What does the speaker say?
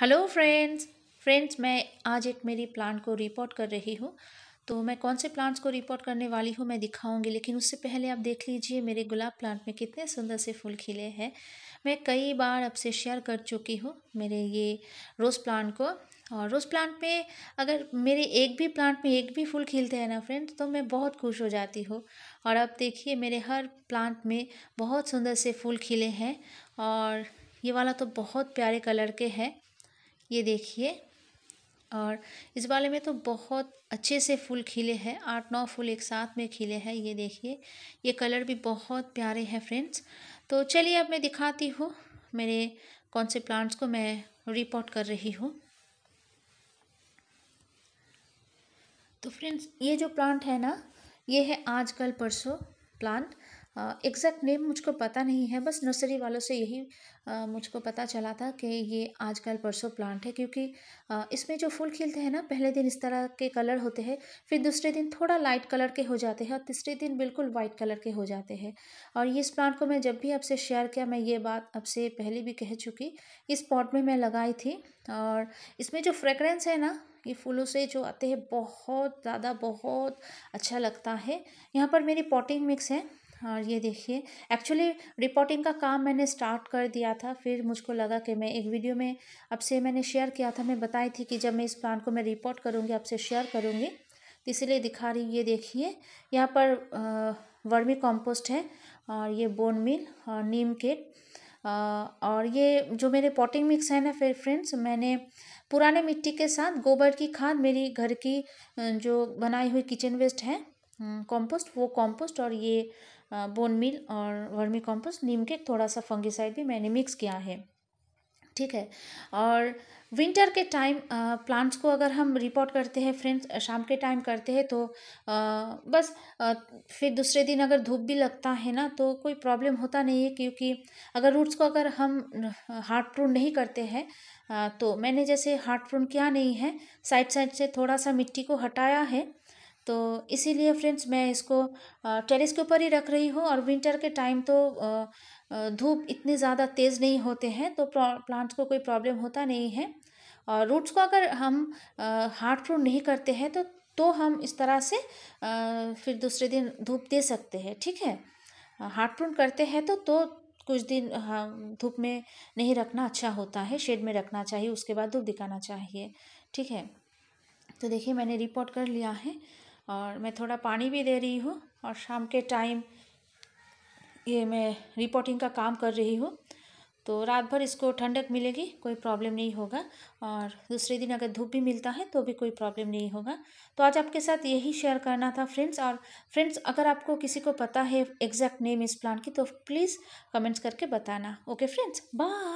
hello friends friends मैं आज एक मेरी प्लांट को रिपोर्ट कर रही हूँ तो मैं कौन से प्लांट्स को रिपोर्ट करने वाली हूँ मैं दिखाऊंगी लेकिन उससे पहले आप देख लीजिए मेरे गुलाब प्लांट में कितने सुंदर से फूल खिले हैं मैं कई बार आपसे शेयर कर चुकी हूँ मेरे ये रोज़ प्लांट को और रोज़ प्लांट में अगर मेरे एक भी प्लांट में एक भी फूल खिलते हैं ना फ्रेंड्स तो मैं बहुत खुश हो जाती हूँ और अब देखिए मेरे हर प्लांट में बहुत सुंदर से फूल खिले हैं और ये वाला तो बहुत प्यारे कलर के हैं ये देखिए और इस वाले में तो बहुत अच्छे से फूल खिले हैं आठ नौ फूल एक साथ में खिले हैं ये देखिए ये कलर भी बहुत प्यारे हैं फ्रेंड्स तो चलिए अब मैं दिखाती हूँ मेरे कौन से प्लांट्स को मैं रिपोर्ट कर रही हूँ तो फ्रेंड्स ये जो प्लांट है ना ये है आजकल परसों प्लांट एग्जैक्ट नेम मुझको पता नहीं है बस नर्सरी वालों से यही मुझको पता चला था कि ये आजकल परसों प्लांट है क्योंकि इसमें जो फूल खिलते हैं ना पहले दिन इस तरह के कलर होते हैं फिर दूसरे दिन थोड़ा लाइट कलर के हो जाते हैं और तीसरे दिन बिल्कुल वाइट कलर के हो जाते हैं और ये इस प्लांट को मैं जब भी आपसे शेयर किया मैं ये बात आपसे पहले भी कह चुकी इस पॉट में मैं लगाई थी और इसमें जो फ्रेगरेंस है ना ये फूलों से जो आते हैं बहुत ज़्यादा बहुत अच्छा लगता है यहाँ पर मेरी पॉटिंग मिक्स है और ये देखिए एक्चुअली रिपोर्टिंग का काम मैंने स्टार्ट कर दिया था फिर मुझको लगा कि मैं एक वीडियो में आपसे मैंने शेयर किया था मैं बताई थी कि जब मैं इस प्लान को मैं रिपोर्ट करूँगी आपसे शेयर करूँगी तो इसीलिए दिखा रही ये देखिए यहाँ पर वर्मी कॉम्पोस्ट है और ये बोन मिल और नीम केट और ये जो मेरे पॉटिंग मिक्स है ना फिर फ्रेंड्स मैंने पुराने मिट्टी के साथ गोबर की खाद मेरी घर की जो बनाई हुई किचन वेस्ट है कॉम्पोस्ट वो कॉम्पोस्ट और ये बोन मिल और वर्मी कॉम्पोस्ट नीम के थोड़ा सा फंगिसाइड भी मैंने मिक्स किया है ठीक है और विंटर के टाइम प्लांट्स को अगर हम रिपोर्ट करते हैं फ्रेंड्स शाम के टाइम करते हैं तो आ, बस आ, फिर दूसरे दिन अगर धूप भी लगता है ना तो कोई प्रॉब्लम होता नहीं है क्योंकि अगर रूट्स को अगर हम हार्ड प्रून नहीं करते हैं तो मैंने जैसे हार्ड प्रून किया नहीं है साइड साइड से थोड़ा सा मिट्टी को हटाया है तो इसीलिए फ्रेंड्स मैं इसको टेरेस के ऊपर ही रख रही हूँ और विंटर के टाइम तो धूप इतने ज़्यादा तेज़ नहीं होते हैं तो प्लांट्स को कोई प्रॉब्लम होता नहीं है और रूट्स को अगर हम हार्ड प्रून नहीं करते हैं तो तो हम इस तरह से फिर दूसरे दिन धूप दे सकते हैं ठीक है हार्ड प्रून करते हैं तो तो कुछ दिन धूप में नहीं रखना अच्छा होता है शेड में रखना चाहिए उसके बाद धूप दिखाना चाहिए ठीक है तो देखिए मैंने रिपोर्ट कर लिया है और मैं थोड़ा पानी भी दे रही हूँ और शाम के टाइम ये मैं रिपोर्टिंग का काम कर रही हूँ तो रात भर इसको ठंडक मिलेगी कोई प्रॉब्लम नहीं होगा और दूसरे दिन अगर धूप भी मिलता है तो भी कोई प्रॉब्लम नहीं होगा तो आज आपके साथ यही शेयर करना था फ्रेंड्स और फ्रेंड्स अगर आपको किसी को पता है एग्जैक्ट नेम इस प्लांट की तो प्लीज़ कमेंट्स करके बताना ओके फ्रेंड्स बाय